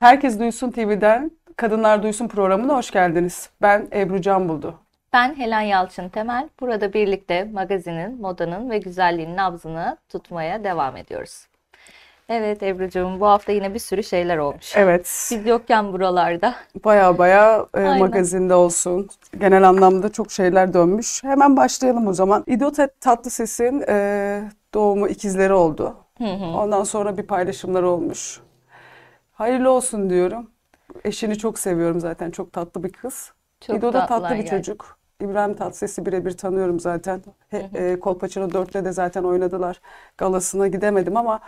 Herkes Duysun TV'den Kadınlar Duysun programına hoş geldiniz. Ben Ebru Can Buldu. Ben Helen Yalçın Temel. Burada birlikte magazinin, modanın ve güzelliğin nabzını tutmaya devam ediyoruz. Evet Ebru'cum bu hafta yine bir sürü şeyler olmuş. Evet. Biz yokken buralarda. Baya baya e, magazinde olsun. Genel anlamda çok şeyler dönmüş. Hemen başlayalım o zaman. İdo Tatlıses'in e, doğumu ikizleri oldu. Hı hı. Ondan sonra bir paylaşımları olmuş. Hayırlı olsun diyorum. Eşini çok seviyorum zaten. Çok tatlı bir kız. Çok İdo da tatlı bir yani. çocuk. İbrahim Tatlıses'i birebir tanıyorum zaten. He, e, Kolpaçino 4'te de zaten oynadılar. Galasına gidemedim ama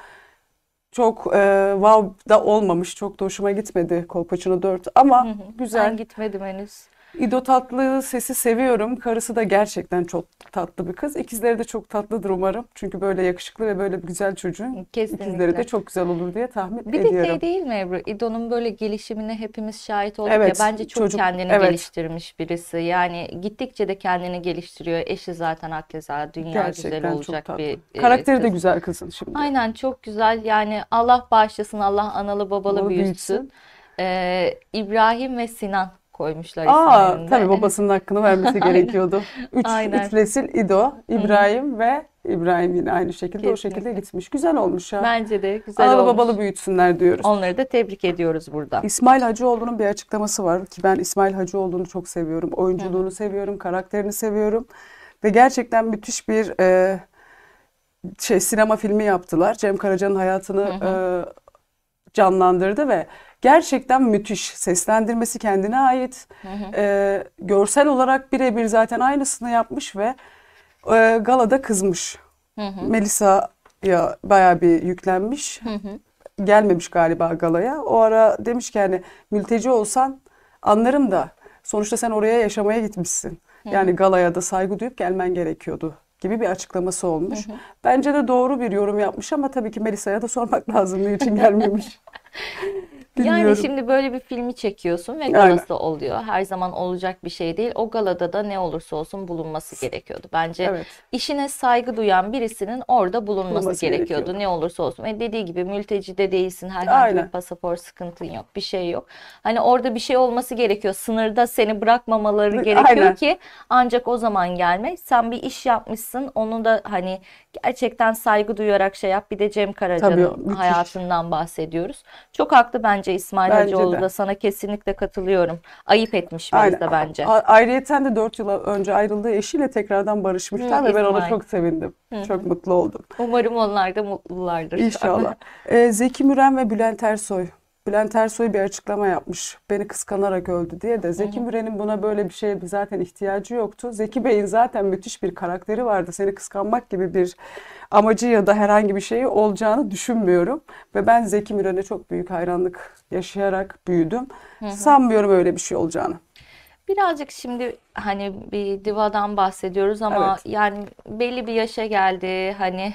çok e, wow da olmamış. Çok da hoşuma gitmedi Kolpaçino 4 ama güzel. Ben gitmedim henüz. İdo tatlı sesi seviyorum. Karısı da gerçekten çok tatlı bir kız. İkizleri de çok tatlıdır umarım. Çünkü böyle yakışıklı ve böyle bir güzel çocuğun Kesinlikle. ikizleri de çok güzel olur diye tahmin bir ediyorum. Bir de şey değil mi Ebru? İdo'nun böyle gelişimine hepimiz şahit olduk evet, ya. Bence çok çocuk, kendini evet. geliştirmiş birisi. Yani gittikçe de kendini geliştiriyor. Eşi zaten Akeza dünya gerçekten güzel olacak çok tatlı. bir e, Karakteri de güzel kızın şimdi. Aynen çok güzel. Yani Allah bağışlasın. Allah analı babalı Bunu büyütsün. büyütsün. Ee, İbrahim ve Sinan koymuşlar Aa, isimlerinde. Tabii babasının hakkını vermesi gerekiyordu. Üç, Aynen. üç nesil İdo, İbrahim Hı. ve İbrahim yine aynı şekilde Kesinlikle. o şekilde gitmiş. Güzel olmuş ya. Bence de güzel Analı olmuş. babalı büyütsünler diyoruz. Onları da tebrik ediyoruz burada. İsmail Hacıoğlu'nun bir açıklaması var ki ben İsmail Hacıoğlu'nu çok seviyorum. Oyunculuğunu Hı. seviyorum, karakterini seviyorum. Ve gerçekten müthiş bir e, şey, sinema filmi yaptılar. Cem Karaca'nın hayatını hı hı. E, canlandırdı ve gerçekten müthiş. Seslendirmesi kendine ait. Hı hı. E, görsel olarak birebir zaten aynısını yapmış ve e, galada kızmış. Melisa ya bayağı bir yüklenmiş. Hı hı. Gelmemiş galiba galaya. O ara demiş ki hani mülteci olsan anlarım da sonuçta sen oraya yaşamaya gitmişsin. Yani galaya da saygı duyup gelmen gerekiyordu gibi bir açıklaması olmuş. Hı hı. Bence de doğru bir yorum yapmış ama tabii ki Melisa'ya da sormak lazım için gelmemiş. Bilmiyorum. Yani şimdi böyle bir filmi çekiyorsun ve galası Aynen. oluyor. Her zaman olacak bir şey değil. O galada da ne olursa olsun bulunması gerekiyordu. Bence evet. işine saygı duyan birisinin orada bulunması, bulunması gerekiyordu. gerekiyordu. Ne olursa olsun. Ve dediği gibi mülteci de değilsin. Herhangi Aynen. bir pasaport sıkıntın yok. Bir şey yok. Hani orada bir şey olması gerekiyor. Sınırda seni bırakmamaları gerekiyor Aynen. ki ancak o zaman gelme. Sen bir iş yapmışsın. Onu da hani gerçekten saygı duyarak şey yap. Bir de Cem Karaca'nın hayatından bahsediyoruz. Çok haklı bence İsmail bence Hacıoğlu de. da sana kesinlikle katılıyorum. Ayıp etmiş biraz Aynen. bence. A- ayrıyeten de 4 yıl önce ayrıldığı eşiyle tekrardan barışmışlar Hı, ve İsmail. ben ona çok sevindim. Hı. Çok mutlu oldum. Umarım onlar da mutlulardır. İnşallah. ee, Zeki Müren ve Bülent Ersoy Bülent Ersoy bir açıklama yapmış. Beni kıskanarak öldü diye de Zeki Müren'in buna böyle bir şeye zaten ihtiyacı yoktu. Zeki Bey'in zaten müthiş bir karakteri vardı. Seni kıskanmak gibi bir amacı ya da herhangi bir şeyi olacağını düşünmüyorum. Ve ben Zeki Müren'e çok büyük hayranlık yaşayarak büyüdüm. Hı hı. Sanmıyorum öyle bir şey olacağını. Birazcık şimdi hani bir divadan bahsediyoruz ama evet. yani belli bir yaşa geldi hani.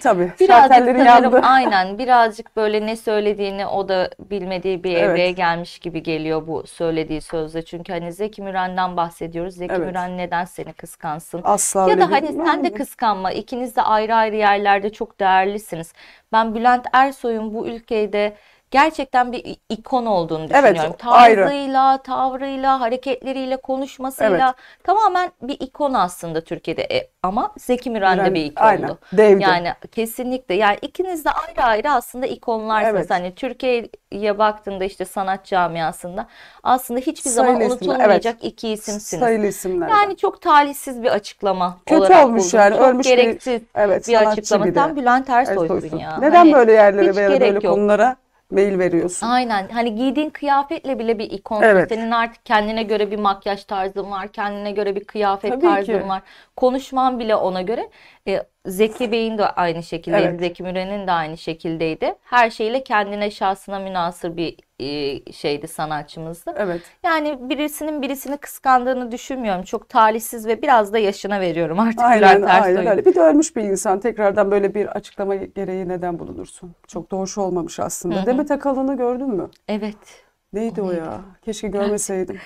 Tabii. Birazcık sanırım, yandı. aynen birazcık böyle ne söylediğini o da bilmediği bir evet. evreye gelmiş gibi geliyor bu söylediği sözde. Çünkü hani Zeki Müren'den bahsediyoruz. Zeki evet. Müren neden seni kıskansın? Asla Ya da hani değil. sen de kıskanma. İkiniz de ayrı ayrı yerlerde çok değerlisiniz. Ben Bülent Ersoy'un bu ülkede gerçekten bir ikon olduğunu düşünüyorum. Evet, Tarzıyla, ayrı. tavrıyla, hareketleriyle, konuşmasıyla evet. tamamen bir ikon aslında Türkiye'de. E, ama Zeki Müren de bir ikondu. Aynen, devdi. Yani kesinlikle. Yani ikiniz de ayrı ayrı aslında ikonlarsınız. Evet. Hani Türkiye'ye baktığında işte sanat camiasında aslında hiçbir Sayılı zaman isimler, unutulmayacak evet. iki isimsiniz. Sayılı isimler. Yani çok talihsiz bir açıklama Kötü olarak olmuş buldum. yani. Çok ölmüş gereksiz bir, evet, bir açıklama. Biri. Tam Bülent Ersoy'sun ya. Neden hani, böyle yerlere veya böyle yok. konulara mail veriyorsun. Aynen. Hani giydiğin kıyafetle bile bir ikon. Evet. Senin artık kendine göre bir makyaj tarzın var. Kendine göre bir kıyafet Tabii tarzın ki. var. Konuşman bile ona göre. E, Zeki Bey'in de aynı şekilde, Evet. Zeki Müren'in de aynı şekildeydi. Her şeyle kendine şahsına münasır bir e, şeydi sanatçımızdı. Evet. Yani birisinin birisini kıskandığını düşünmüyorum. Çok talihsiz ve biraz da yaşına veriyorum artık. Aynen aynen öyle. Bir de ölmüş bir insan tekrardan böyle bir açıklama gereği neden bulunursun? Çok da hoş olmamış aslında. Hı-hı. Demet Akalın'ı gördün mü? Evet. Neydi o, o neydi? ya? Keşke görmeseydim.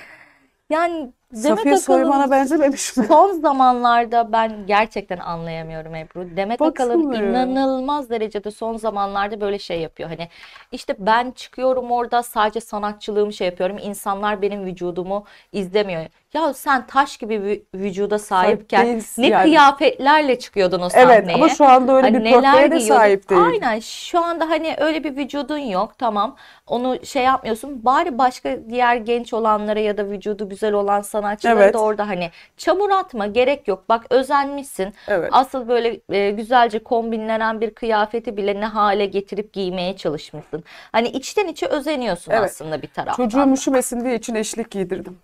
yani Demet Safiye Soyman'a benzememiş mi? Son zamanlarda ben gerçekten anlayamıyorum Ebru. Demet Akalın inanılmaz derecede son zamanlarda böyle şey yapıyor. Hani işte ben çıkıyorum orada sadece sanatçılığım şey yapıyorum. İnsanlar benim vücudumu izlemiyor. Ya sen taş gibi bir vücuda sahipken Değiliz ne yani. kıyafetlerle çıkıyordun o sahneye. Evet ama şu anda öyle hani bir portreye de sahip değil. Aynen şu anda hani öyle bir vücudun yok tamam onu şey yapmıyorsun. Bari başka diğer genç olanlara ya da vücudu güzel olan sanatçılara sanatçıları evet. da orada hani çamur atma gerek yok. Bak özenmişsin. Evet. Asıl böyle e, güzelce kombinlenen bir kıyafeti bile ne hale getirip giymeye çalışmışsın. Hani içten içe özeniyorsun evet. aslında bir taraftan. Çocuğum üşümesin diye için eşlik giydirdim.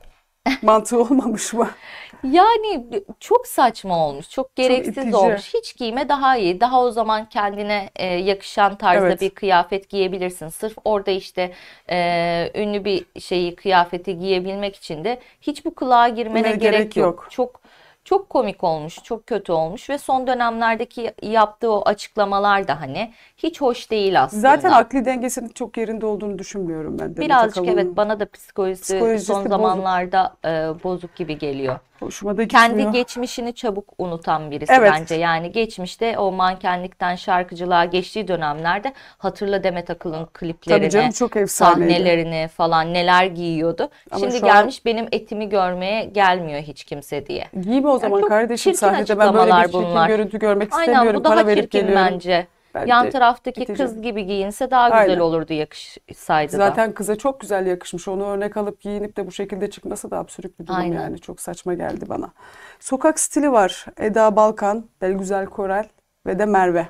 Mantığı olmamış mı? Yani çok saçma olmuş, çok gereksiz çok olmuş. Hiç giyme daha iyi. Daha o zaman kendine e, yakışan tarzda evet. bir kıyafet giyebilirsin. Sırf orada işte e, ünlü bir şeyi kıyafeti giyebilmek için de hiç bu kulağa girmene ne gerek, gerek yok. yok. Çok çok komik olmuş, çok kötü olmuş ve son dönemlerdeki yaptığı o açıklamalar da hani hiç hoş değil aslında. Zaten akli dengesinin çok yerinde olduğunu düşünmüyorum ben. Birazcık evet bana da psikolojisi, psikolojisi son zamanlarda bozuk. e, bozuk gibi geliyor hoşuma da gitmiyor. Kendi geçmişini çabuk unutan birisi evet. bence. Yani geçmişte o mankenlikten şarkıcılığa geçtiği dönemlerde hatırla Demet Akıl'ın kliplerini, canım, çok sahnelerini falan neler giyiyordu. Ama Şimdi gelmiş an... benim etimi görmeye gelmiyor hiç kimse diye. Giyme o zaman yani kardeşim sahnede ben böyle bir çirkin bunlar. görüntü görmek istemiyorum. Aynen bu daha Para verip çirkin geliyorum. bence. Ben Yan taraftaki gideceğim. kız gibi giyinse daha güzel Aynen. olurdu yakışsaydı da. Zaten kıza çok güzel yakışmış. Onu örnek alıp giyinip de bu şekilde çıkması da absürt bir durum Aynen. yani. Çok saçma geldi bana. Sokak stili var. Eda Balkan, Belgüzel Koral ve de Merve.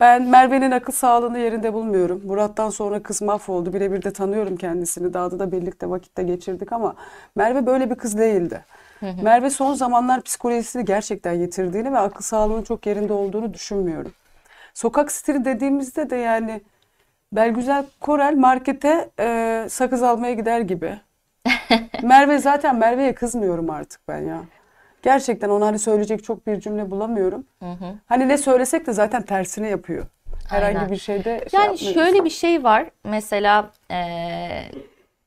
Ben Merve'nin akıl sağlığını yerinde bulmuyorum. Murat'tan sonra kız mahvoldu. Birebir de tanıyorum kendisini. Dağda da birlikte vakitte geçirdik ama Merve böyle bir kız değildi. Merve son zamanlar psikolojisini gerçekten yitirdiğini ve akıl sağlığının çok yerinde olduğunu düşünmüyorum. Sokak stili dediğimizde de yani Belgüzel Korel markete e, sakız almaya gider gibi. Merve zaten Merve'ye kızmıyorum artık ben ya. Gerçekten ona hani söyleyecek çok bir cümle bulamıyorum. Hı hı. Hani ne söylesek de zaten tersine yapıyor. Herhangi Aynen. bir şeyde şey Yani şöyle bir şey var. Mesela e,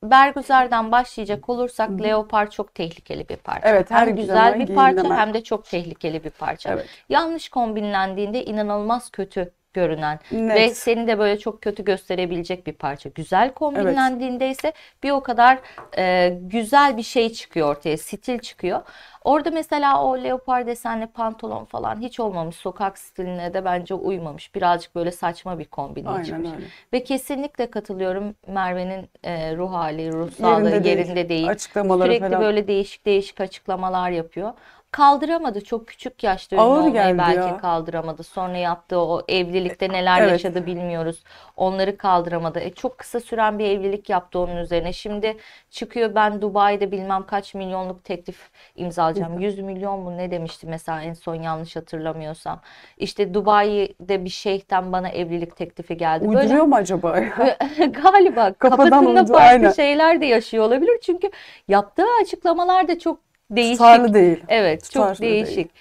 Bergüzer'den başlayacak olursak Hı. Leopar çok tehlikeli bir parça. Evet, her hem güzel bir parça giyinlemem. hem de çok tehlikeli bir parça. Evet. Yanlış kombinlendiğinde inanılmaz kötü görünen Net. ve seni de böyle çok kötü gösterebilecek bir parça. Güzel kombinlendiğinde evet. ise bir o kadar e, güzel bir şey çıkıyor ortaya, stil çıkıyor. Orada mesela o leopar desenli pantolon falan hiç olmamış. Sokak stiline de bence uymamış. Birazcık böyle saçma bir kombin Aynen çıkmış. Öyle. Ve kesinlikle katılıyorum Merve'nin e, ruh hali, ruh sağlığı yerinde, yerinde değil. değil. Açıklamaları Sürekli falan. böyle değişik değişik açıklamalar yapıyor kaldıramadı çok küçük yaşta ünlü Ağır olmayı belki ya. kaldıramadı. Sonra yaptığı o evlilikte e, neler Evet. yaşadı bilmiyoruz. Onları kaldıramadı. E, çok kısa süren bir evlilik yaptı onun üzerine. Şimdi çıkıyor ben Dubai'de bilmem kaç milyonluk teklif imzalayacağım. 100 milyon mu ne demişti mesela en son yanlış hatırlamıyorsam. İşte Dubai'de bir şeyhten bana evlilik teklifi geldi. Böyle Uyduruyor mu acaba? ya? galiba Kafadan kafasında farklı şeyler de yaşıyor olabilir. Çünkü yaptığı açıklamalar da çok değişik. Tutarlı değil. Evet Tutarlı çok değişik.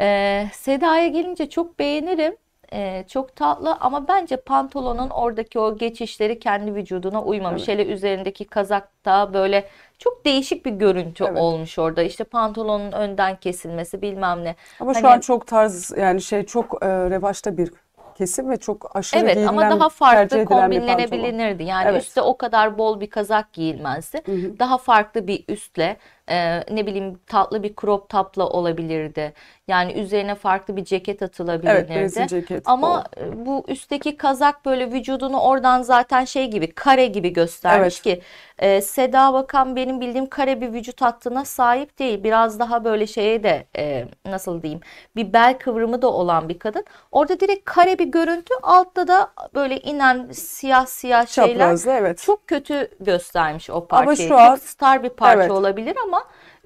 Ee, Seda'ya gelince çok beğenirim. Ee, çok tatlı ama bence pantolonun oradaki o geçişleri kendi vücuduna uymamış. Evet. Hele üzerindeki kazakta böyle çok değişik bir görüntü evet. olmuş orada. İşte pantolonun önden kesilmesi bilmem ne. Ama hani... şu an çok tarz yani şey çok e, revaçta bir kesim ve çok aşırı Evet giyinilen, ama daha farklı kombinlenebilirdi. Yani evet. üstte o kadar bol bir kazak giyilmezdi. Daha farklı bir üstle ee, ne bileyim tatlı bir crop topla olabilirdi. Yani üzerine farklı bir ceket atılabilirdi. Evet, ceket. Ama o. E, bu üstteki kazak böyle vücudunu oradan zaten şey gibi kare gibi göstermiş evet. ki e, Seda Bakan benim bildiğim kare bir vücut hattına sahip değil. Biraz daha böyle şeye de e, nasıl diyeyim bir bel kıvrımı da olan bir kadın. Orada direkt kare bir görüntü altta da böyle inen siyah siyah şeyler. evet. Çok kötü göstermiş o parçayı. Ama şu an, çok star bir parça evet. olabilir ama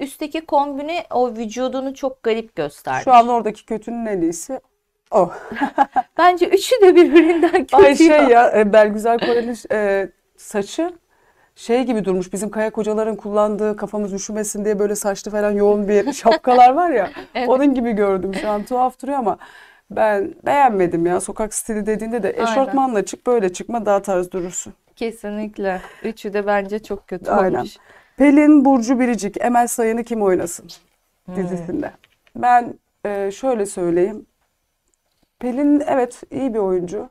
Üstteki kombini o vücudunu çok garip gösterdi. Şu an oradaki kötünün en iyisi o. Bence üçü de birbirinden kötü. Ay şey ya e, Belgüzel Koreli e, saçı şey gibi durmuş bizim kayak hocaların kullandığı kafamız üşümesin diye böyle saçlı falan yoğun bir şapkalar var ya evet. onun gibi gördüm şu an tuhaf duruyor ama ben beğenmedim ya sokak stili dediğinde de eşortmanla çık böyle çıkma daha tarz durursun. Kesinlikle. Üçü de bence çok kötü Aynen. olmuş. Pelin Burcu Biricik, Emel Sayın'ı kim oynasın hmm. dizisinde. Ben e, şöyle söyleyeyim. Pelin evet iyi bir oyuncu.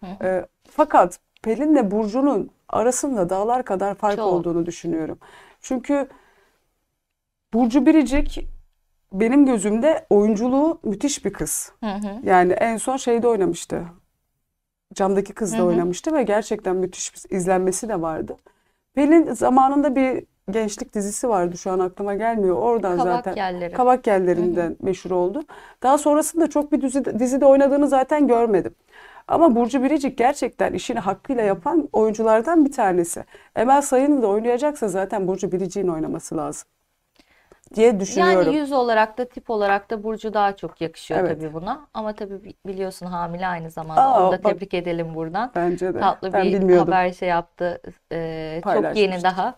Hmm. E, fakat Pelin'le Burcu'nun arasında dağlar kadar fark Çok. olduğunu düşünüyorum. Çünkü Burcu Biricik benim gözümde oyunculuğu müthiş bir kız. Hı hı. Yani en son şeyde oynamıştı. Camdaki kızla hı hı. oynamıştı ve gerçekten müthiş bir izlenmesi de vardı. Pelin zamanında bir gençlik dizisi vardı şu an aklıma gelmiyor. Oradan Kabak zaten yerleri. Kabak yerlerinden Hı-hı. meşhur oldu. Daha sonrasında çok bir dizi, dizide oynadığını zaten görmedim. Ama Burcu Biricik gerçekten işini hakkıyla yapan oyunculardan bir tanesi. Emel Sayın'ı da oynayacaksa zaten Burcu Biricik'in oynaması lazım diye düşünüyorum. Yani yüz olarak da tip olarak da Burcu daha çok yakışıyor evet. tabii buna. Ama tabii biliyorsun hamile aynı zamanda. Aa, Onu da bak, tebrik edelim buradan. Bence de. Tatlı ben bir bilmiyordum. haber şey yaptı. Ee, çok yeni daha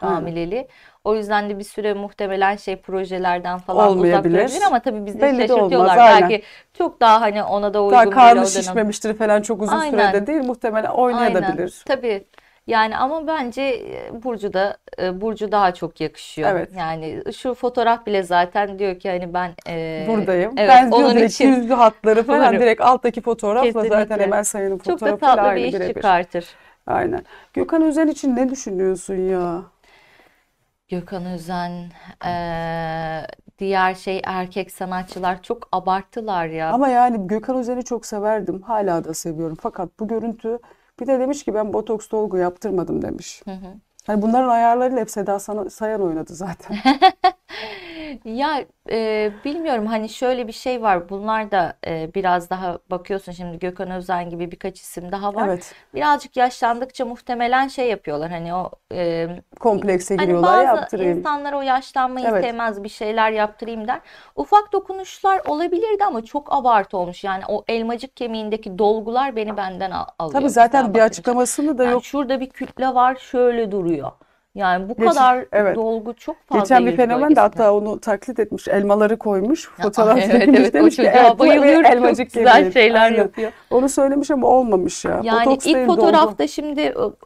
hamileli. Hı. O yüzden de bir süre muhtemelen şey projelerden falan uzak durabilir ama tabii bizi Belli şaşırtıyorlar. Olmaz, Belki çok daha hani ona da uygun daha karnı şişmemiştir falan çok uzun aynen. sürede değil muhtemelen oynayabilir. Tabii. Yani ama bence e, Burcu da e, Burcu daha çok yakışıyor. Evet. Yani şu fotoğraf bile zaten diyor ki hani ben e, buradayım. Evet, ben onun direkt için yüzlü hatları falan varım. direkt alttaki fotoğrafla Kesinlikle. zaten hemen sayının fotoğrafıyla Çok da tatlı bir iş birebir. çıkartır. Aynen. Gökhan Özen için ne düşünüyorsun ya? Gökhan Özen eee, diğer şey erkek sanatçılar çok abarttılar ya. Ama yani Gökhan Özen'i çok severdim. Hala da seviyorum. Fakat bu görüntü bir de demiş ki ben botoks dolgu yaptırmadım demiş. Hani bunların ayarlarıyla hep Seda Sayan oynadı zaten. Ya e, bilmiyorum hani şöyle bir şey var. Bunlar da e, biraz daha bakıyorsun şimdi Gökhan Özen gibi birkaç isim daha var. Evet. Birazcık yaşlandıkça muhtemelen şey yapıyorlar hani o e, komplekse giriyorlar hani bazı yaptırayım. insanlar o yaşlanmayı evet. sevmez bir şeyler yaptırayım der. Ufak dokunuşlar olabilirdi ama çok abartı olmuş. Yani o elmacık kemiğindeki dolgular beni benden al alıyor. Tabii zaten bir açıklamasını da yani yok. Şurada bir kütle var şöyle duruyor. Yani bu Geçen, kadar evet. dolgu çok fazla Geçen bir fenomen de hatta onu taklit etmiş. Elmaları koymuş. Fotoğraf evet, çekmiş evet, demiş ki evet, bu elmacık çok güzel gelir. şeyler Aynen. yapıyor. Onu söylemiş ama olmamış ya. Yani botoks ilk fotoğrafta dolgu. şimdi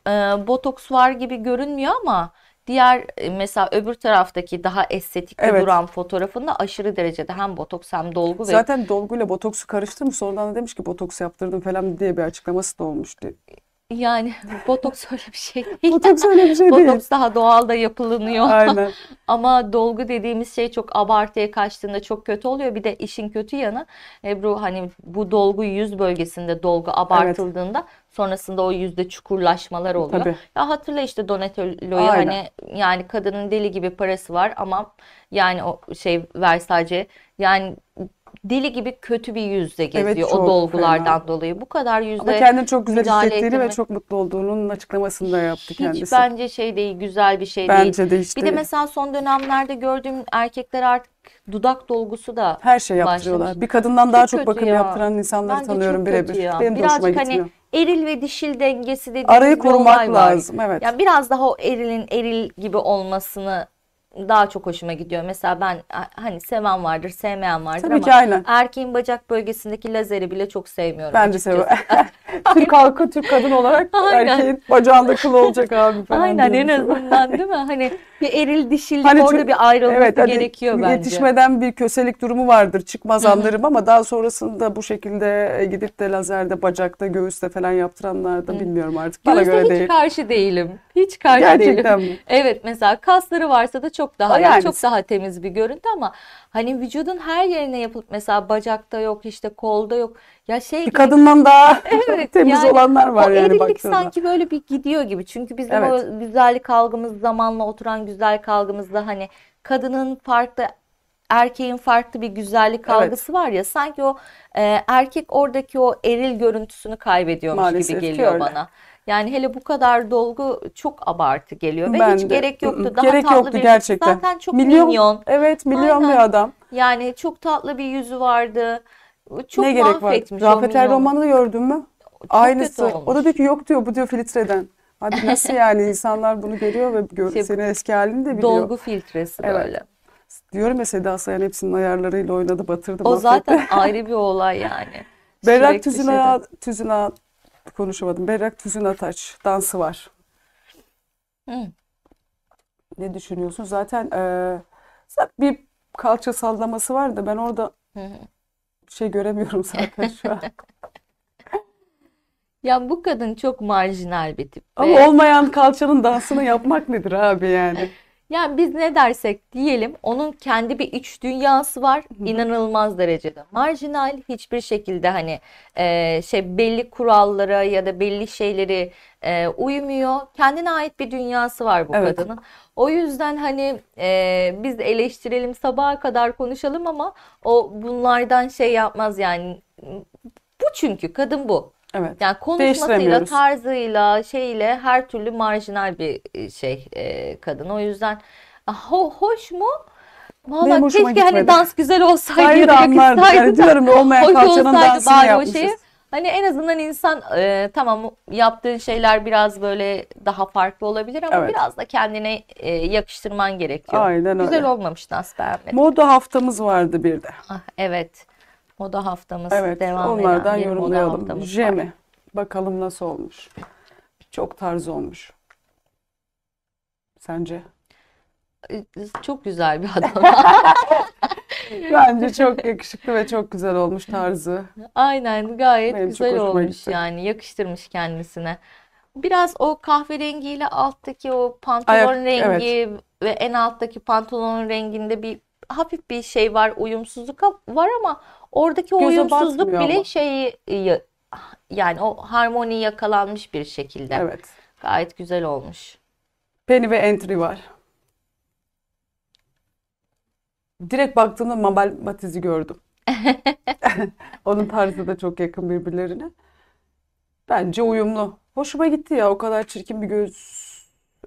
e, botoks var gibi görünmüyor ama diğer e, mesela öbür taraftaki daha estetik evet. duran fotoğrafında aşırı derecede hem botoks hem dolgu Zaten ve... Zaten dolguyla botoksu karıştırmış. Sonradan da demiş ki botoks yaptırdım falan diye bir açıklaması da olmuştu. Yani botoks öyle bir şey değil. botoks öyle bir şey değil. Botoks daha doğal da yapılınıyor. Aynen. Ama dolgu dediğimiz şey çok abartıya kaçtığında çok kötü oluyor. Bir de işin kötü yanı Ebru hani bu dolgu yüz bölgesinde dolgu abartıldığında evet. sonrasında o yüzde çukurlaşmalar oluyor. Tabii. Ya hatırla işte Donatello'yu hani yani kadının deli gibi parası var ama yani o şey Versace yani deli gibi kötü bir yüzle geziyor evet, o dolgulardan fena. dolayı. Bu kadar yüzle Ama kendini çok güzel hissettiğini ve çok mutlu olduğunun açıklamasını da yaptı hiç kendisi. Hiç bence şey değil, güzel bir şey bence değil. Bence de hiç Bir değil. de mesela son dönemlerde gördüğüm erkekler artık dudak dolgusu da her şey yaptırıyorlar. Başlamış. Bir kadından daha çok bakım ya. yaptıran insanları Bence tanıyorum birebir. Benim Birazcık hoşuma hani eril ve dişil dengesi dediğimiz Arayı korumak lazım. Evet. Yani biraz daha o erilin eril gibi olmasını daha çok hoşuma gidiyor. Mesela ben hani seven vardır, sevmeyen vardır Tabii ama ki, aynen. erkeğin bacak bölgesindeki lazeri bile çok sevmiyorum. Ben de seviyorum. Türk halkı, Türk kadın olarak aynen. erkeğin bacağında kıl olacak abi falan. Aynen en azından değil mi? Hani bir eril dişil hani orada bir ayrılık evet, hani gerekiyor bence. Yetişmeden bir köselik durumu vardır. Çıkmaz anlarım ama daha sonrasında bu şekilde e, gidip de lazerde, bacakta, göğüste falan yaptıranlar da bilmiyorum artık. Bana Gözde göre değil. karşı değilim. Hiç karşı Gerçekten değilim. Mi? Evet mesela kasları varsa da çok daha yani. çok daha temiz bir görüntü ama hani vücudun her yerine yapılıp mesela bacakta yok işte kolda yok. Ya şey bir kadından daha evet, temiz yani, olanlar var o yani baktığında. erillik sanki böyle bir gidiyor gibi. Çünkü bizim evet. o güzellik algımız zamanla oturan güzellik algımızda hani kadının farklı erkeğin farklı bir güzellik algısı evet. var ya sanki o e, erkek oradaki o eril görüntüsünü kaybediyormuş Maalesef gibi geliyor bana. Yani hele bu kadar dolgu çok abartı geliyor ve ben hiç de. gerek yoktu. Daha gerek tatlı yoktu bir gerçekten. Zaten çok milyon, minyon. Evet milyon Aynen. bir adam. Yani çok tatlı bir yüzü vardı. Çok ne gerek var? Rafet Erdoğan'ı gördün mü? Çok Aynısı. O da diyor ki yok diyor bu diyor filtreden. Abi nasıl yani insanlar bunu görüyor ve gör, şey, seni eski halini de biliyor. Dolgu filtresi evet. böyle. Diyorum ya Seda Sayan hepsinin ayarlarıyla oynadı batırdı. O mahvetti. zaten ayrı bir olay yani. Berrak Tüzün, Ağa, konuşamadım. Berrak Tüzün Ataç dansı var. Evet. Ne düşünüyorsun? Zaten e, bir kalça sallaması var da ben orada bir şey göremiyorum zaten şu an. Ya bu kadın çok marjinal bir tip. Ama olmayan kalçanın dansını yapmak nedir abi yani? Yani biz ne dersek diyelim onun kendi bir iç dünyası var inanılmaz derecede marjinal hiçbir şekilde hani e, şey belli kurallara ya da belli şeyleri e, uymuyor kendine ait bir dünyası var bu evet. kadının. O yüzden hani e, biz eleştirelim sabaha kadar konuşalım ama o bunlardan şey yapmaz yani bu çünkü kadın bu. Evet. Yani konuşmasıyla, tarzıyla, şeyle her türlü marjinal bir e, şey e, kadın. O yüzden ah, ho hoş mu? Valla keşke hani gitmedi. hani dans güzel olsaydı. Hayır anlardık. Yani diyorum ya olmayan kalçanın dansını yapmışız. Hani en azından insan e, tamam yaptığın şeyler biraz böyle daha farklı olabilir ama evet. biraz da kendine e, yakıştırman gerekiyor. Aynen Güzel olmamış dans beğenmedim. Moda haftamız vardı bir de. Ah, evet. Moda haftamız evet, devam eden bir yorumlayalım. moda haftamız Jemi. var. Bakalım nasıl olmuş. Çok tarz olmuş. Sence? Ee, çok güzel bir adam. Bence çok yakışıklı ve çok güzel olmuş tarzı. Aynen gayet Benim güzel olmuş gitti. yani yakıştırmış kendisine. Biraz o kahverengiyle alttaki o pantolon Ayak, rengi evet. ve en alttaki pantolonun renginde bir hafif bir şey var uyumsuzluk var ama Oradaki o uyumsuzluk bile ama. şeyi yani o harmoni yakalanmış bir şekilde. Evet. Gayet güzel olmuş. Penny ve Entry var. Direkt baktığımda Mabel Matiz'i gördüm. Onun tarzı da çok yakın birbirlerine. Bence uyumlu. Hoşuma gitti ya o kadar çirkin bir göz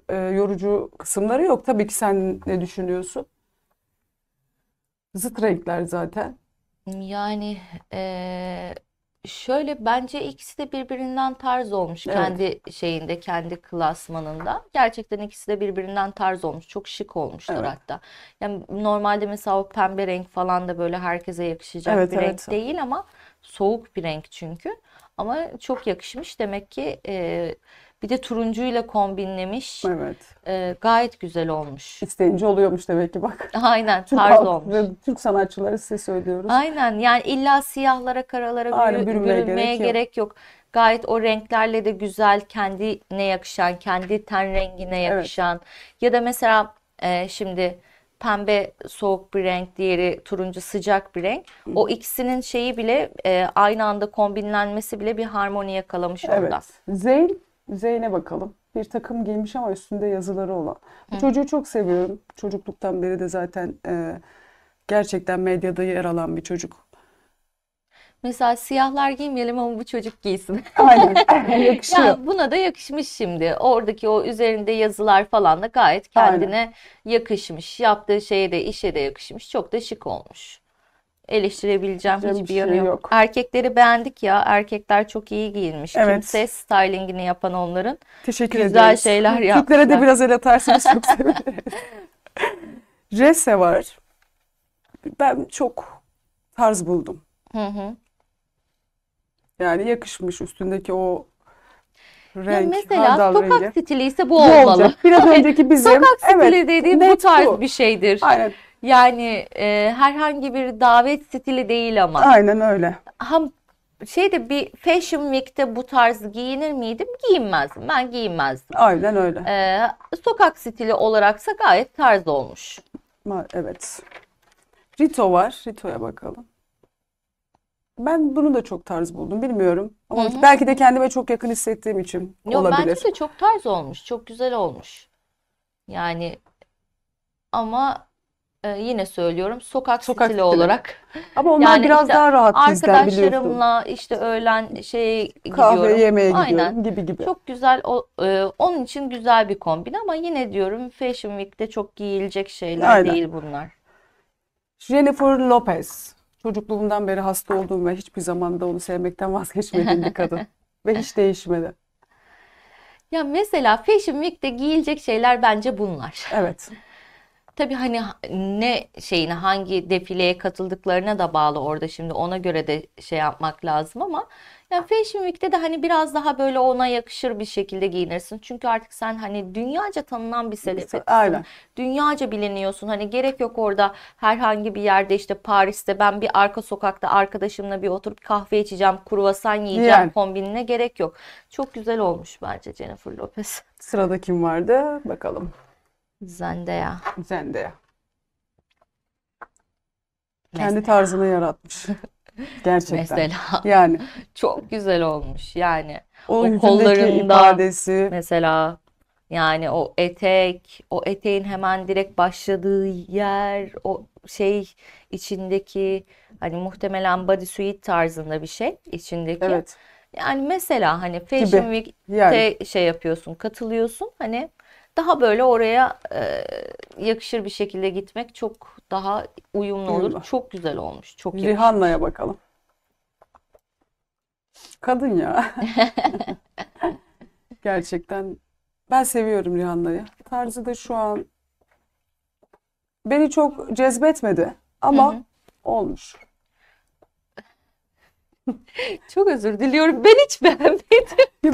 e, yorucu kısımları yok. Tabii ki sen ne düşünüyorsun? Zıt renkler zaten. Yani e, şöyle bence ikisi de birbirinden tarz olmuş evet. kendi şeyinde, kendi klasmanında. Gerçekten ikisi de birbirinden tarz olmuş. Çok şık olmuşlar evet. hatta. Yani normalde mesela o pembe renk falan da böyle herkese yakışacak evet, bir evet. renk değil ama soğuk bir renk çünkü. Ama çok yakışmış. Demek ki e, bir de turuncuyla kombinlemiş. Evet. E, gayet güzel olmuş. İsteyince oluyormuş demek ki bak. Aynen Türk tarz Türk sanatçıları size söylüyoruz. Aynen yani illa siyahlara karalara Aynen, bürünmeye, bürünmeye gerek, gerek yok. yok. Gayet o renklerle de güzel kendine yakışan, kendi ten rengine yakışan. Evet. Ya da mesela e, şimdi pembe soğuk bir renk, diğeri turuncu sıcak bir renk. O ikisinin şeyi bile e, aynı anda kombinlenmesi bile bir harmoni yakalamış evet. orada. Zeyn Zeyne bakalım. Bir takım giymiş ama üstünde yazıları olan. Bu çocuğu çok seviyorum. Çocukluktan beri de zaten e, gerçekten medyada yer alan bir çocuk. Mesela siyahlar giymeyelim ama bu çocuk giysin. Aynen. Yakışıyor. Ya buna da yakışmış şimdi. Oradaki o üzerinde yazılar falan da gayet kendine Aynen. yakışmış. Yaptığı şeye de işe de yakışmış. Çok da şık olmuş eleştirebileceğim Yapacak hiçbir şey yok. yok. Erkekleri beğendik ya. Erkekler çok iyi giyinmiş. Evet. Kimse stylingini yapan onların. Teşekkür güzel ediyoruz. şeyler yaptılar. Türklere de biraz el atarsanız çok seviniriz. Rese var. Ben çok tarz buldum. Hı hı. Yani yakışmış üstündeki o renk, ya mesela sokak rengi. stili ise bu, bu olmalı. Olacak. Biraz önceki bizim sokak evet, stili dediğim bu tarz bu. bir şeydir. Aynen. Yani e, herhangi bir davet stili değil ama. Aynen öyle. Ham şeyde bir Fashion Week'te bu tarz giyinir miydim? Giyinmezdim. Ben giyinmezdim. Aynen öyle. Ee, sokak stili olaraksa gayet tarz olmuş. Evet. Rito var. Rito'ya bakalım. Ben bunu da çok tarz buldum. Bilmiyorum. Ama Hı-hı. belki de kendime çok yakın hissettiğim için Yo, olabilir. Bence de çok tarz olmuş. Çok güzel olmuş. Yani ama e, yine söylüyorum sokak, sokak stili, stili olarak. Ama onlar yani biraz işte daha rahat bizden biliyorsun. Arkadaşlarımla işte öğlen şeye gidiyorum. Kahve yemeye gidiyorum Aynen. gibi gibi. Çok güzel o, e, onun için güzel bir kombin ama yine diyorum Fashion Week'te çok giyilecek şeyler Aynen. değil bunlar. Jennifer Lopez. Çocukluğumdan beri hasta olduğum ve hiçbir zamanda onu sevmekten vazgeçmediğim bir kadın. ve hiç değişmedi. Ya mesela Fashion Week'te giyilecek şeyler bence bunlar. Evet. Tabii hani ne şeyine hangi defileye katıldıklarına da bağlı orada şimdi ona göre de şey yapmak lazım ama yani Fashion Week'te de hani biraz daha böyle ona yakışır bir şekilde giyinirsin. Çünkü artık sen hani dünyaca tanınan bir selefetsin. Aynen. Dünyaca biliniyorsun. Hani gerek yok orada herhangi bir yerde işte Paris'te ben bir arka sokakta arkadaşımla bir oturup kahve içeceğim, kruvasan yiyeceğim yani. kombinine gerek yok. Çok güzel olmuş bence Jennifer Lopez. Sırada kim vardı? Bakalım. Zendaya. Zendaya. Kendi tarzını yaratmış. Gerçekten. Mesela. Yani. Çok güzel olmuş yani. O, o kollarında ifadesi. mesela yani o etek, o eteğin hemen direkt başladığı yer, o şey içindeki hani muhtemelen body suit tarzında bir şey içindeki. Evet. Yani mesela hani Fashion Gibi. Week'te yani. şey yapıyorsun, katılıyorsun. Hani daha böyle oraya e, yakışır bir şekilde gitmek çok daha uyumlu olur. Çok güzel olmuş. Çok yakışır. Rihanna'ya bakalım. Kadın ya. Gerçekten ben seviyorum Rihanna'yı. Tarzı da şu an beni çok cezbetmedi ama hı hı. olmuş. Çok özür diliyorum. Ben hiç beğenmedim.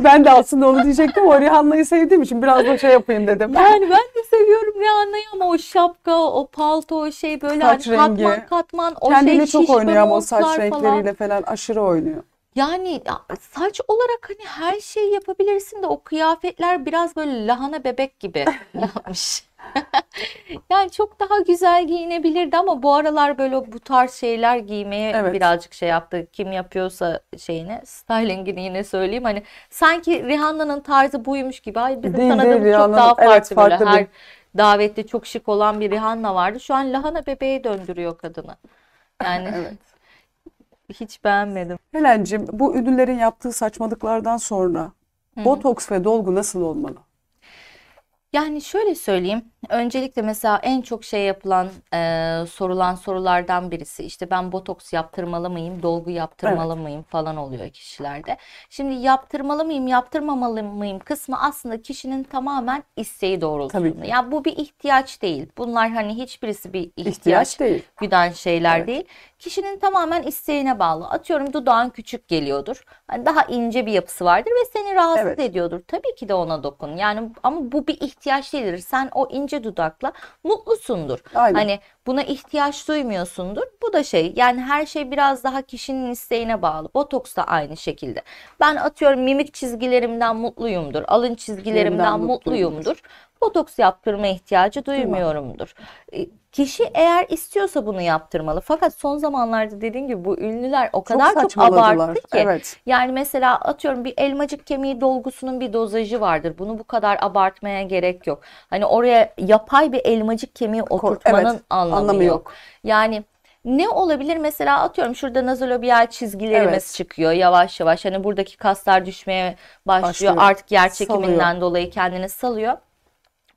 Ben de aslında onu diyecektim. O Rihanna'yı sevdiğim için biraz da şey yapayım dedim. Yani ben de seviyorum Rihanna'yı ama o şapka, o palto, o şey böyle saç hani rengi. katman katman o Kendine şey çok oynuyor ama o saç renkleriyle falan. falan aşırı oynuyor. Yani saç olarak hani her şeyi yapabilirsin de o kıyafetler biraz böyle lahana bebek gibi yapmış. yani çok daha güzel giyinebilirdi ama bu aralar böyle bu tarz şeyler giymeye evet. birazcık şey yaptı. Kim yapıyorsa şeyini, stylingini yine söyleyeyim. Hani sanki Rihanna'nın tarzı buymuş gibi. Ay bizim değil, tanıdığımız değil, çok Rihanna, daha farklı, evet, farklı böyle. Bir... Her davette çok şık olan bir Rihanna vardı. Şu an lahana bebeğe döndürüyor kadını. Yani evet. hiç beğenmedim. Helen'cim bu ünlülerin yaptığı saçmalıklardan sonra Hı-hı. botoks ve dolgu nasıl olmalı? Yani şöyle söyleyeyim. Öncelikle mesela en çok şey yapılan, e, sorulan sorulardan birisi işte ben botoks yaptırmalı mıyım, dolgu yaptırmalı evet. mıyım falan oluyor kişilerde. Şimdi yaptırmalı mıyım, yaptırmamalı mıyım kısmı aslında kişinin tamamen isteği doğrultusunda. Ya yani bu bir ihtiyaç değil. Bunlar hani hiçbirisi bir ihtiyaç, ihtiyaç değil. güden şeyler evet. değil. Kişinin tamamen isteğine bağlı. Atıyorum dudağın küçük geliyordur. Hani daha ince bir yapısı vardır ve seni rahatsız evet. ediyordur. Tabii ki de ona dokun. Yani ama bu bir ihtiyaç değildir. Sen o ince ince dudakla mutlusundur. Aynen. Hani buna ihtiyaç duymuyorsundur. Bu da şey yani her şey biraz daha kişinin isteğine bağlı. Botoks da aynı şekilde. Ben atıyorum mimik çizgilerimden mutluyumdur. Alın çizgilerimden Çizgilerimden mutluyumdur. mutluyumdur botoks yaptırma ihtiyacı duymuyorumdur. Tamam. E, kişi eğer istiyorsa bunu yaptırmalı. Fakat son zamanlarda dediğin gibi bu ünlüler o kadar çok, çok abarttı ki. Evet. Yani mesela atıyorum bir elmacık kemiği dolgusunun bir dozajı vardır. Bunu bu kadar abartmaya gerek yok. Hani oraya yapay bir elmacık kemiği oturtmanın evet, anlamı, anlamı yok. yok. Yani ne olabilir mesela atıyorum şurada nazolobiyal çizgilerimiz evet. çıkıyor yavaş yavaş. Hani buradaki kaslar düşmeye başlıyor. başlıyor. Artık yer çekiminden salıyor. dolayı kendini salıyor.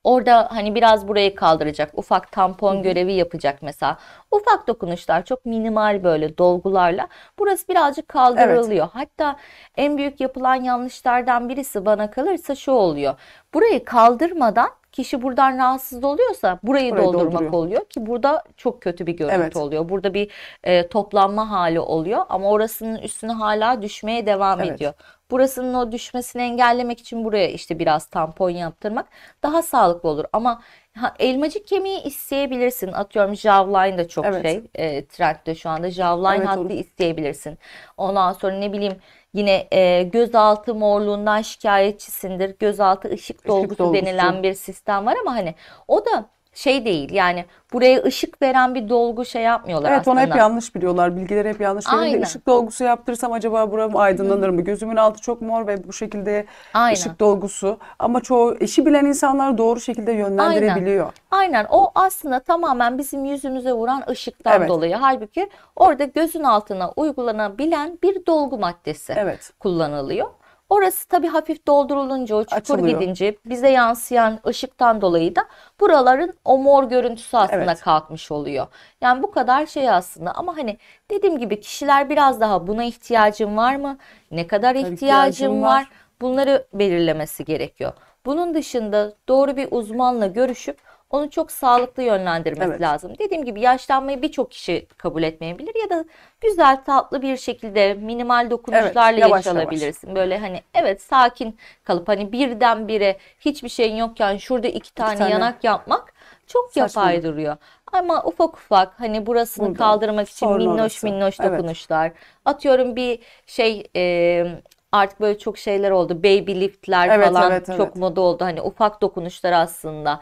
Orada hani biraz burayı kaldıracak, ufak tampon Hı. görevi yapacak mesela. Ufak dokunuşlar çok minimal böyle dolgularla burası birazcık kaldırılıyor. Evet. Hatta en büyük yapılan yanlışlardan birisi bana kalırsa şu oluyor. Burayı kaldırmadan kişi buradan rahatsız oluyorsa burayı, burayı doldurmak dolduruyor. oluyor ki burada çok kötü bir görüntü evet. oluyor. Burada bir e, toplanma hali oluyor ama orasının üstüne hala düşmeye devam evet. ediyor. Burasının o düşmesini engellemek için buraya işte biraz tampon yaptırmak daha sağlıklı olur. Ama ha, elmacık kemiği isteyebilirsin. Atıyorum jawline da çok evet. şey e, trendde şu anda. Jawline evet, hattı olur. isteyebilirsin. Ondan sonra ne bileyim yine e, gözaltı morluğundan şikayetçisindir. Gözaltı ışık dolgusu, ışık dolgusu denilen bir sistem var ama hani o da şey değil yani buraya ışık veren bir dolgu şey yapmıyorlar evet, aslında. Evet onu hep yanlış biliyorlar. Bilgileri hep yanlış. Aynen. Işık dolgusu yaptırsam acaba buram aydınlanır mı? Gözümün altı çok mor ve bu şekilde Aynen. ışık dolgusu. Ama çoğu işi bilen insanlar doğru şekilde yönlendirebiliyor. Aynen. Aynen. O aslında tamamen bizim yüzümüze vuran ışıktan evet. dolayı. Halbuki orada gözün altına uygulanabilen bir dolgu maddesi evet. kullanılıyor. Orası tabii hafif doldurulunca, o çukur Açılıyor. gidince bize yansıyan ışıktan dolayı da buraların o mor görüntüsü aslında evet. kalkmış oluyor. Yani bu kadar şey aslında ama hani dediğim gibi kişiler biraz daha buna ihtiyacım var mı? Ne kadar ihtiyacım, ihtiyacım var? var? Bunları belirlemesi gerekiyor. Bunun dışında doğru bir uzmanla görüşüp onu çok sağlıklı yönlendirmesi evet. lazım. Dediğim gibi yaşlanmayı birçok kişi kabul etmeyebilir ya da güzel tatlı bir şekilde minimal dokunuşlarla evet, yavaş, yaşalabilirsin. Yavaş. Böyle hani evet sakin kalıp hani birdenbire hiçbir şeyin yokken şurada iki, iki tane, tane yanak yapmak çok yapay duruyor. Ama ufak ufak hani burasını Burada. kaldırmak için minnoş orası. minnoş dokunuşlar. Evet. Atıyorum bir şey e, artık böyle çok şeyler oldu. Baby liftler evet, falan evet, evet. çok moda oldu. Hani ufak dokunuşlar aslında.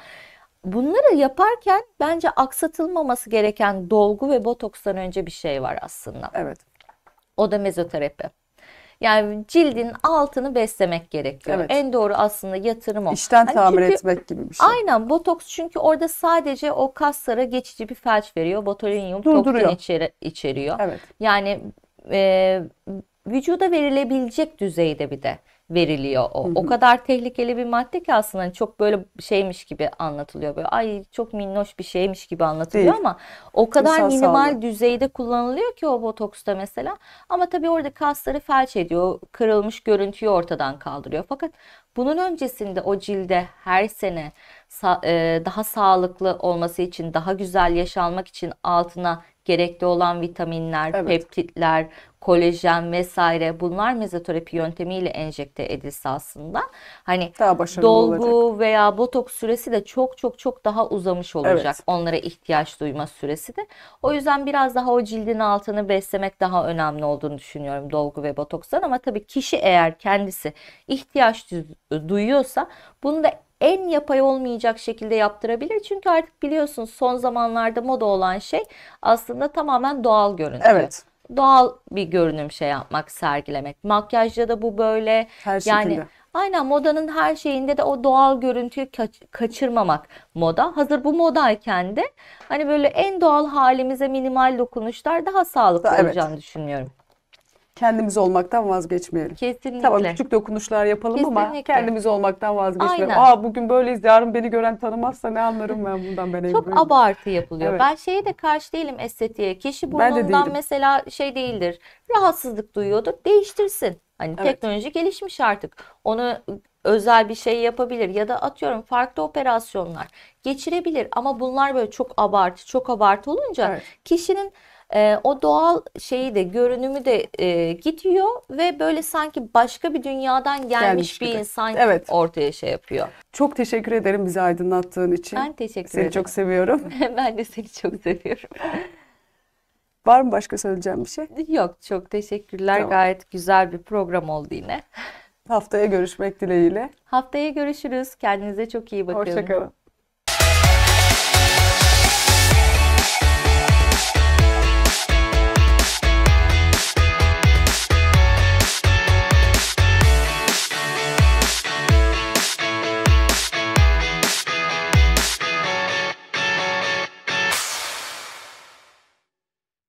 Bunları yaparken bence aksatılmaması gereken dolgu ve botokstan önce bir şey var aslında. Evet. O da mezoterapi. Yani cildin altını beslemek gerekiyor. Evet. En doğru aslında yatırım o. İşten hani tamir çünkü, etmek gibi bir şey. Aynen botoks çünkü orada sadece o kaslara geçici bir felç veriyor. Botulinum toksin içeri, içeriyor. Evet. Yani e, vücuda verilebilecek düzeyde bir de veriliyor o. Hı hı. O kadar tehlikeli bir madde ki aslında hani çok böyle şeymiş gibi anlatılıyor. Böyle ay çok minnoş bir şeymiş gibi anlatılıyor Değil. ama o kadar İnsan minimal sağlığı. düzeyde kullanılıyor ki o botoksta mesela. Ama tabii orada kasları felç ediyor. Kırılmış görüntüyü ortadan kaldırıyor. Fakat bunun öncesinde o cilde her sene e, daha sağlıklı olması için, daha güzel yaşanmak için altına gerekli olan vitaminler, evet. peptitler, kolajen vesaire bunlar mezoterapi yöntemiyle enjekte edilse aslında hani dolgu olacak. veya botoks süresi de çok çok çok daha uzamış olacak. Evet. Onlara ihtiyaç duyma süresi de. O yüzden biraz daha o cildin altını beslemek daha önemli olduğunu düşünüyorum dolgu ve botokstan ama tabii kişi eğer kendisi ihtiyaç duyuyorsa bunu da en yapay olmayacak şekilde yaptırabilir. Çünkü artık biliyorsunuz son zamanlarda moda olan şey aslında tamamen doğal görüntü. Evet. Doğal bir görünüm şey yapmak, sergilemek. Makyajda da bu böyle. Her yani, şekilde. Aynen modanın her şeyinde de o doğal görüntüyü kaç, kaçırmamak moda. Hazır bu modayken de hani böyle en doğal halimize minimal dokunuşlar daha sağlıklı evet. olacağını düşünüyorum kendimiz olmaktan vazgeçmeyelim. Kesinlikle. Tamam küçük dokunuşlar yapalım Kesinlikle. ama kendimiz olmaktan vazgeçmeyelim. Aynen. Aa bugün böyleyiz yarın beni gören tanımazsa ne anlarım ben bundan ben Çok abartı yapılıyor. Evet. Ben şeye de karşı değilim estetiğe. Kişi burnundan de mesela şey değildir. Rahatsızlık duyuyordur. Değiştirsin. Hani evet. teknoloji gelişmiş artık. Onu özel bir şey yapabilir ya da atıyorum farklı operasyonlar geçirebilir ama bunlar böyle çok abartı çok abartı olunca evet. kişinin e, o doğal şeyi de görünümü de e, gidiyor ve böyle sanki başka bir dünyadan gelmiş, gelmiş bir insan evet. ortaya şey yapıyor. Çok teşekkür ederim bizi aydınlattığın için. Ben teşekkür seni ederim. Seni çok seviyorum. ben de seni çok seviyorum. Var mı başka söyleyeceğim bir şey? Yok çok teşekkürler. Tamam. Gayet güzel bir program oldu yine. Haftaya görüşmek dileğiyle. Haftaya görüşürüz. Kendinize çok iyi bakın. Hoşçakalın.